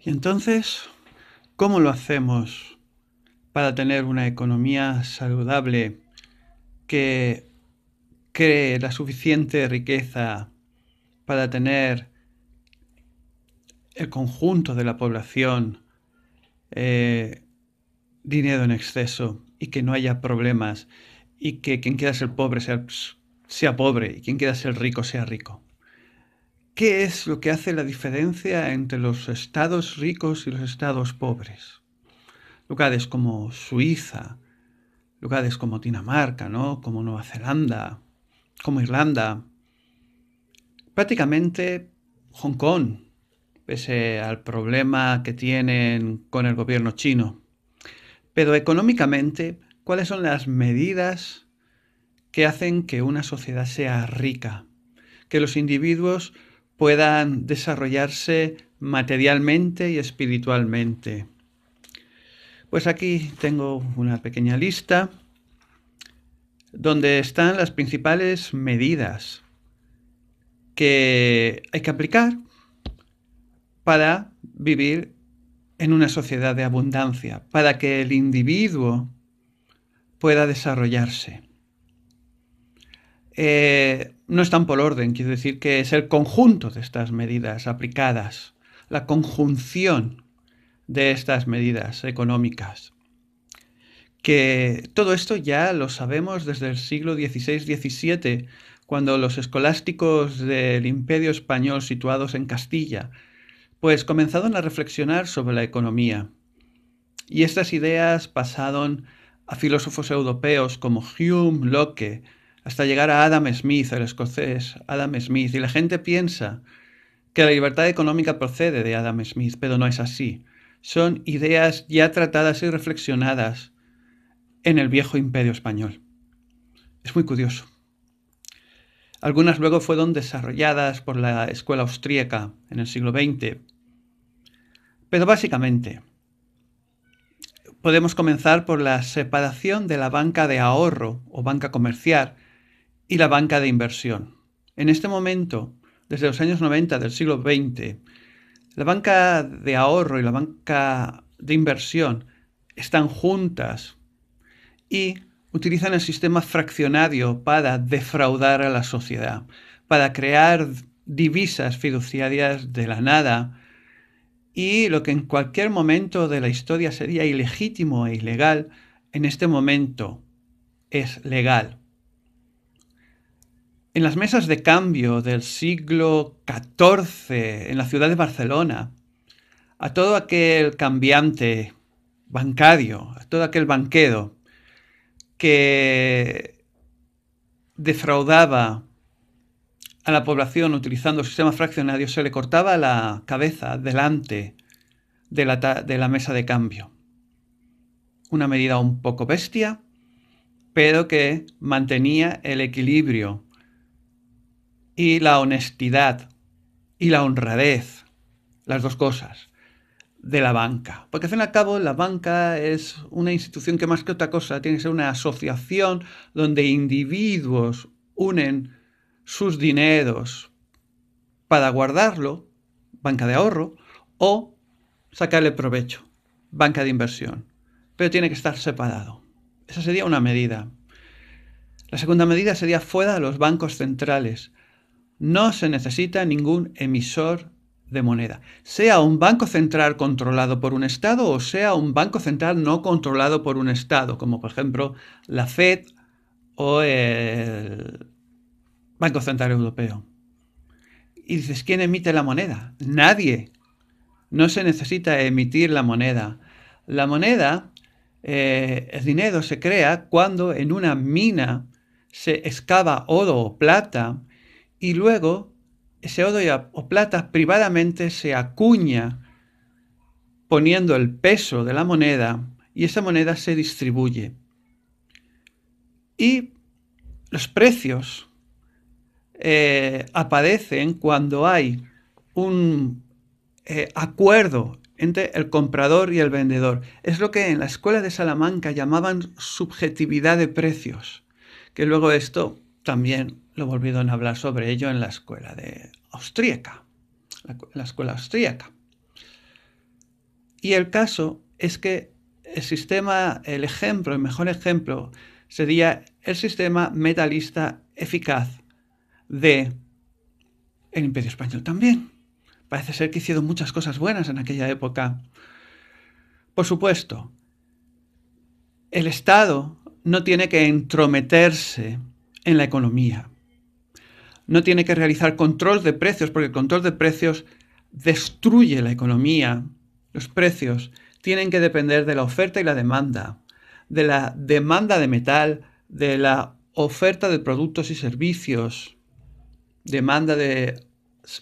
Y entonces, ¿cómo lo hacemos para tener una economía saludable que cree la suficiente riqueza para tener el conjunto de la población eh, dinero en exceso y que no haya problemas y que quien quiera ser pobre sea, sea pobre y quien quiera ser rico sea rico. ¿Qué es lo que hace la diferencia entre los estados ricos y los estados pobres? Lugares como Suiza, lugares como Dinamarca, ¿no? como Nueva Zelanda, como Irlanda, prácticamente Hong Kong, pese al problema que tienen con el gobierno chino. Pero económicamente, ¿cuáles son las medidas que hacen que una sociedad sea rica? Que los individuos puedan desarrollarse materialmente y espiritualmente. Pues aquí tengo una pequeña lista donde están las principales medidas que hay que aplicar para vivir en una sociedad de abundancia, para que el individuo pueda desarrollarse. Eh, no están por orden, Quiere decir que es el conjunto de estas medidas aplicadas, la conjunción de estas medidas económicas. Que todo esto ya lo sabemos desde el siglo XVI-XVII, cuando los escolásticos del imperio español situados en Castilla, pues comenzaron a reflexionar sobre la economía. Y estas ideas pasaron a filósofos europeos como Hume, Locke, hasta llegar a Adam Smith, el escocés Adam Smith. Y la gente piensa que la libertad económica procede de Adam Smith, pero no es así. Son ideas ya tratadas y reflexionadas en el viejo imperio español. Es muy curioso. Algunas luego fueron desarrolladas por la escuela austríaca en el siglo XX. Pero básicamente, podemos comenzar por la separación de la banca de ahorro o banca comercial y la banca de inversión. En este momento, desde los años 90 del siglo XX, la banca de ahorro y la banca de inversión están juntas y utilizan el sistema fraccionario para defraudar a la sociedad, para crear divisas fiduciarias de la nada y lo que en cualquier momento de la historia sería ilegítimo e ilegal, en este momento es legal en las mesas de cambio del siglo XIV en la ciudad de Barcelona, a todo aquel cambiante bancario, a todo aquel banquero que defraudaba a la población utilizando el sistema fraccionario, se le cortaba la cabeza delante de la, de la mesa de cambio. Una medida un poco bestia, pero que mantenía el equilibrio y la honestidad y la honradez, las dos cosas, de la banca. Porque al fin y al cabo la banca es una institución que más que otra cosa tiene que ser una asociación donde individuos unen sus dineros para guardarlo, banca de ahorro, o sacarle provecho, banca de inversión. Pero tiene que estar separado. Esa sería una medida. La segunda medida sería fuera de los bancos centrales. No se necesita ningún emisor de moneda, sea un banco central controlado por un Estado o sea un banco central no controlado por un Estado, como por ejemplo la Fed o el Banco Central Europeo. Y dices, ¿quién emite la moneda? Nadie. No se necesita emitir la moneda. La moneda, eh, el dinero se crea cuando en una mina se excava oro o plata y luego ese oro o plata privadamente se acuña poniendo el peso de la moneda y esa moneda se distribuye. Y los precios eh, aparecen cuando hay un eh, acuerdo entre el comprador y el vendedor. Es lo que en la escuela de Salamanca llamaban subjetividad de precios, que luego esto también lo volvieron a hablar sobre ello en la escuela de austríaca, la, escuela Y el caso es que el sistema, el ejemplo, el mejor ejemplo sería el sistema metalista eficaz del Imperio Español también. Parece ser que hicieron muchas cosas buenas en aquella época. Por supuesto, el Estado no tiene que entrometerse en la economía no tiene que realizar control de precios, porque el control de precios destruye la economía. Los precios tienen que depender de la oferta y la demanda, de la demanda de metal, de la oferta de productos y servicios, demanda de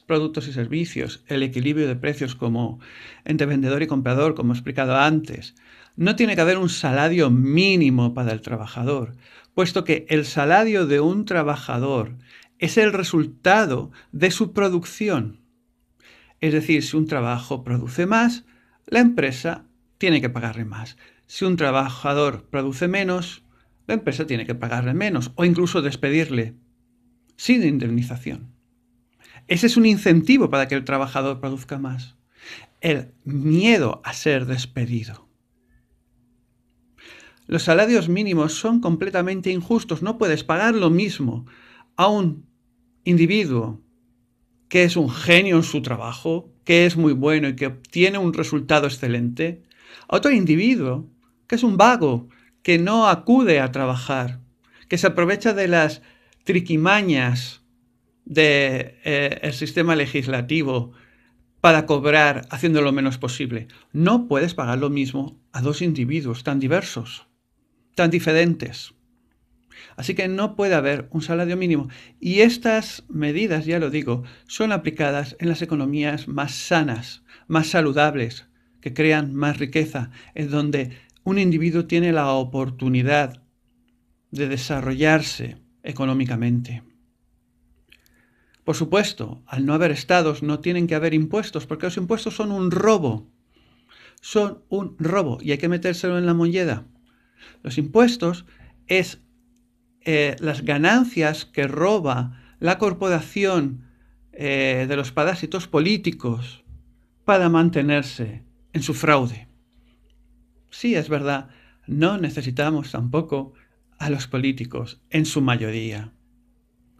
productos y servicios, el equilibrio de precios como entre vendedor y comprador, como he explicado antes. No tiene que haber un salario mínimo para el trabajador, puesto que el salario de un trabajador es el resultado de su producción. Es decir, si un trabajo produce más, la empresa tiene que pagarle más. Si un trabajador produce menos, la empresa tiene que pagarle menos o incluso despedirle sin indemnización. Ese es un incentivo para que el trabajador produzca más. El miedo a ser despedido. Los salarios mínimos son completamente injustos. No puedes pagar lo mismo a un individuo que es un genio en su trabajo, que es muy bueno y que obtiene un resultado excelente, a otro individuo que es un vago, que no acude a trabajar, que se aprovecha de las triquimañas del de, eh, el sistema legislativo para cobrar haciendo lo menos posible. No puedes pagar lo mismo a dos individuos tan diversos, tan diferentes. Así que no puede haber un salario mínimo. Y estas medidas, ya lo digo, son aplicadas en las economías más sanas, más saludables, que crean más riqueza, en donde un individuo tiene la oportunidad de desarrollarse económicamente. Por supuesto, al no haber estados no tienen que haber impuestos, porque los impuestos son un robo. Son un robo y hay que metérselo en la moneda. Los impuestos es eh, las ganancias que roba la corporación eh, de los parásitos políticos para mantenerse en su fraude. Sí, es verdad, no necesitamos tampoco a los políticos en su mayoría.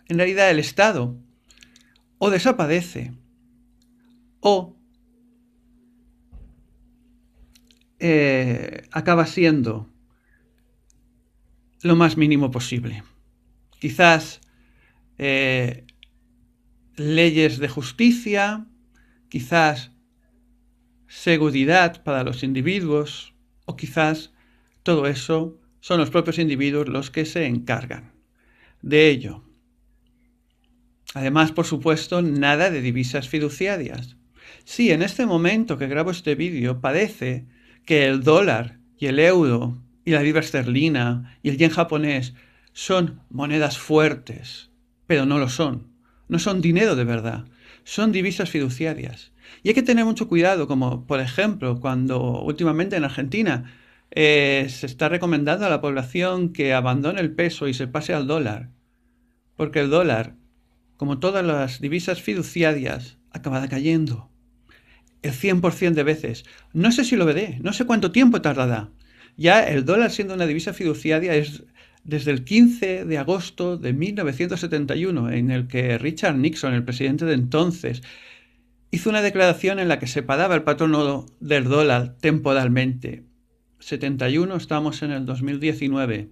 En realidad el Estado o desaparece o eh, acaba siendo lo más mínimo posible. Quizás eh, leyes de justicia, quizás seguridad para los individuos, o quizás todo eso son los propios individuos los que se encargan de ello. Además, por supuesto, nada de divisas fiduciarias. Sí, en este momento que grabo este vídeo parece que el dólar y el euro y la libra esterlina y el yen japonés son monedas fuertes, pero no lo son. No son dinero de verdad, son divisas fiduciarias. Y hay que tener mucho cuidado, como por ejemplo cuando últimamente en Argentina eh, se está recomendando a la población que abandone el peso y se pase al dólar. Porque el dólar, como todas las divisas fiduciarias, acabará cayendo el 100% de veces. No sé si lo veré, no sé cuánto tiempo tardará, ya el dólar siendo una divisa fiduciaria es desde el 15 de agosto de 1971, en el que Richard Nixon, el presidente de entonces, hizo una declaración en la que se separaba el patrón del dólar temporalmente. 71, estamos en el 2019.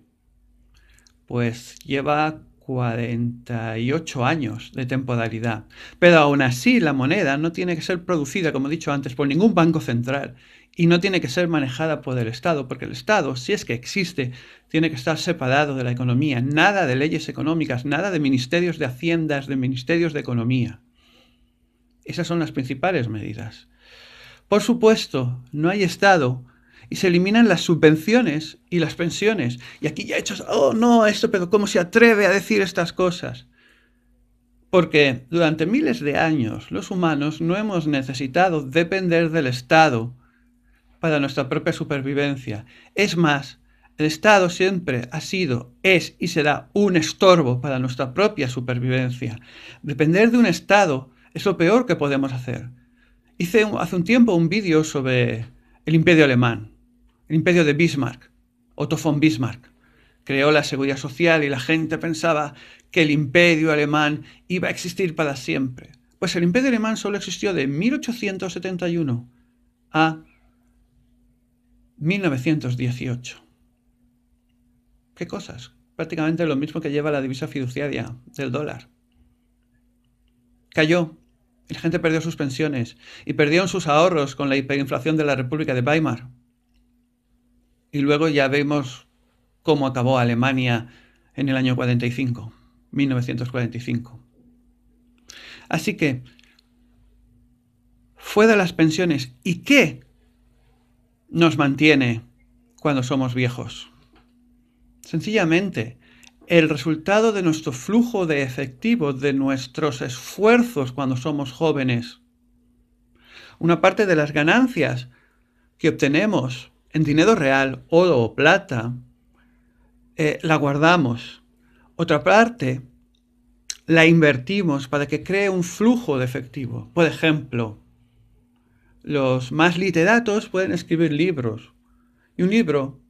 Pues lleva 48 años de temporalidad. Pero aún así la moneda no tiene que ser producida, como he dicho antes, por ningún banco central y no tiene que ser manejada por el Estado, porque el Estado, si es que existe, tiene que estar separado de la economía. Nada de leyes económicas, nada de ministerios de haciendas, de ministerios de economía. Esas son las principales medidas. Por supuesto, no hay Estado y se eliminan las subvenciones y las pensiones. Y aquí ya hecho oh no, esto, pero ¿cómo se atreve a decir estas cosas? Porque durante miles de años los humanos no hemos necesitado depender del Estado para nuestra propia supervivencia. Es más, el Estado siempre ha sido, es y será un estorbo para nuestra propia supervivencia. Depender de un Estado es lo peor que podemos hacer. Hice hace un tiempo un vídeo sobre el imperio alemán, el imperio de Bismarck, Otto von Bismarck. Creó la seguridad social y la gente pensaba que el imperio alemán iba a existir para siempre. Pues el imperio alemán solo existió de 1871 a 1918. ¿Qué cosas? Prácticamente lo mismo que lleva la divisa fiduciaria del dólar. Cayó, la gente perdió sus pensiones, y perdieron sus ahorros con la hiperinflación de la República de Weimar. Y luego ya vemos cómo acabó Alemania en el año 45, 1945. Así que, fue de las pensiones. ¿Y qué nos mantiene cuando somos viejos. Sencillamente, el resultado de nuestro flujo de efectivo, de nuestros esfuerzos cuando somos jóvenes. Una parte de las ganancias que obtenemos en dinero real, oro o plata, eh, la guardamos. Otra parte la invertimos para que cree un flujo de efectivo. Por ejemplo, los más literatos pueden escribir libros. Y un libro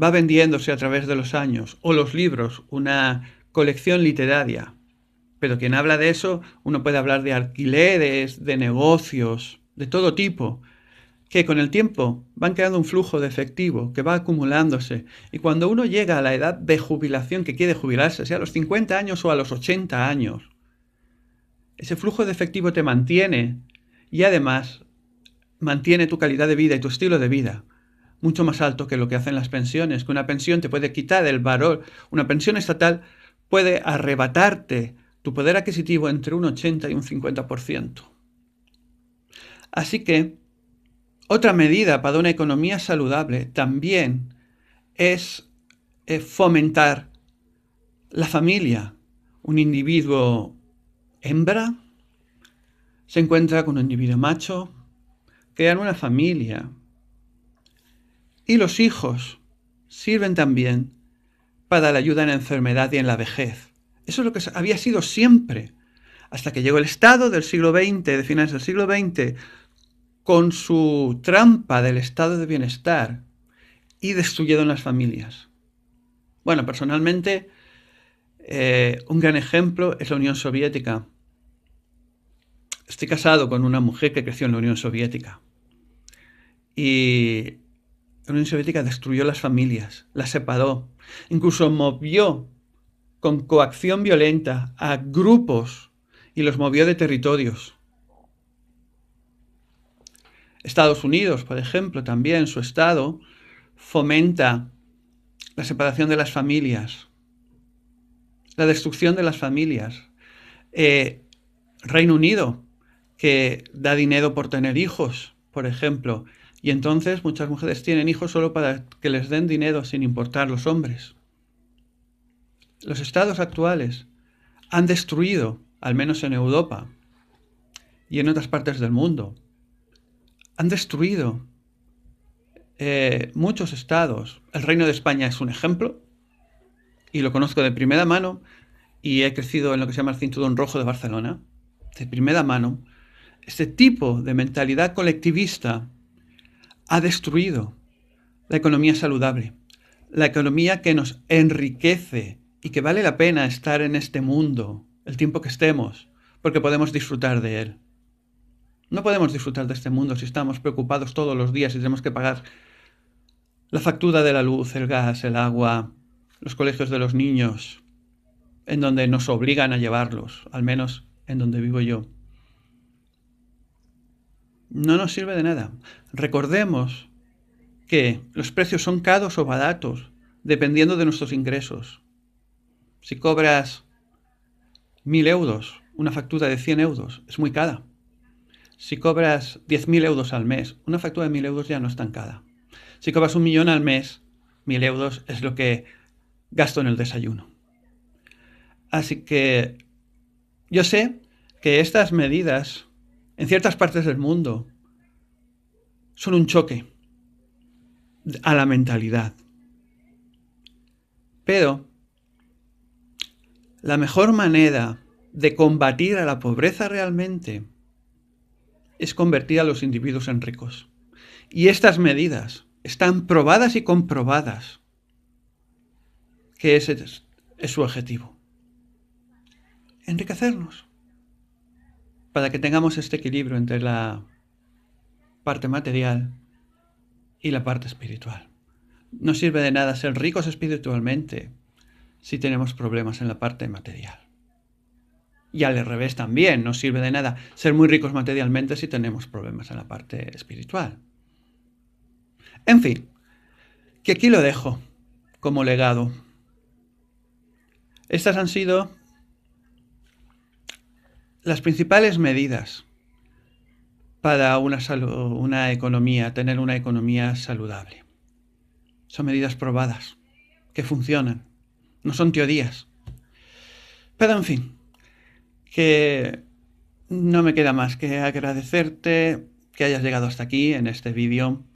va vendiéndose a través de los años, o los libros, una colección literaria. Pero quien habla de eso, uno puede hablar de alquileres, de negocios, de todo tipo, que con el tiempo van creando un flujo de efectivo que va acumulándose. Y cuando uno llega a la edad de jubilación que quiere jubilarse, sea a los 50 años o a los 80 años, ese flujo de efectivo te mantiene y además mantiene tu calidad de vida y tu estilo de vida mucho más alto que lo que hacen las pensiones, que una pensión te puede quitar el valor, una pensión estatal puede arrebatarte tu poder adquisitivo entre un 80 y un 50%. Así que otra medida para una economía saludable también es eh, fomentar la familia, un individuo hembra se encuentra con un individuo macho, crean una familia. Y los hijos sirven también para la ayuda en la enfermedad y en la vejez. Eso es lo que había sido siempre, hasta que llegó el Estado del siglo XX, de finales del siglo XX, con su trampa del Estado de Bienestar y destruyeron las familias. Bueno, personalmente, eh, un gran ejemplo es la Unión Soviética estoy casado con una mujer que creció en la Unión Soviética. Y la Unión Soviética destruyó las familias, las separó, incluso movió con coacción violenta a grupos y los movió de territorios. Estados Unidos, por ejemplo, también su Estado fomenta la separación de las familias, la destrucción de las familias. Eh, Reino Unido, que da dinero por tener hijos, por ejemplo. Y entonces muchas mujeres tienen hijos solo para que les den dinero sin importar los hombres. Los estados actuales han destruido, al menos en Europa y en otras partes del mundo, han destruido eh, muchos estados. El Reino de España es un ejemplo y lo conozco de primera mano y he crecido en lo que se llama el Cinturón Rojo de Barcelona, de primera mano este tipo de mentalidad colectivista ha destruido la economía saludable, la economía que nos enriquece y que vale la pena estar en este mundo el tiempo que estemos, porque podemos disfrutar de él. No podemos disfrutar de este mundo si estamos preocupados todos los días y tenemos que pagar la factura de la luz, el gas, el agua, los colegios de los niños, en donde nos obligan a llevarlos, al menos en donde vivo yo no nos sirve de nada. Recordemos que los precios son caros o baratos, dependiendo de nuestros ingresos. Si cobras 1.000 euros, una factura de 100 euros, es muy cara. Si cobras 10.000 euros al mes, una factura de 1.000 euros ya no es tan cara. Si cobras un millón al mes, 1.000 euros es lo que gasto en el desayuno. Así que yo sé que estas medidas en ciertas partes del mundo son un choque a la mentalidad. Pero la mejor manera de combatir a la pobreza realmente es convertir a los individuos en ricos. Y estas medidas están probadas y comprobadas que ese es, es su objetivo. Enriquecernos para que tengamos este equilibrio entre la parte material y la parte espiritual. No sirve de nada ser ricos espiritualmente si tenemos problemas en la parte material. Y al revés también, no sirve de nada ser muy ricos materialmente si tenemos problemas en la parte espiritual. En fin, que aquí lo dejo como legado. Estas han sido las principales medidas para una, una economía, tener una economía saludable. Son medidas probadas, que funcionan, no son teorías. Pero en fin, que no me queda más que agradecerte que hayas llegado hasta aquí en este vídeo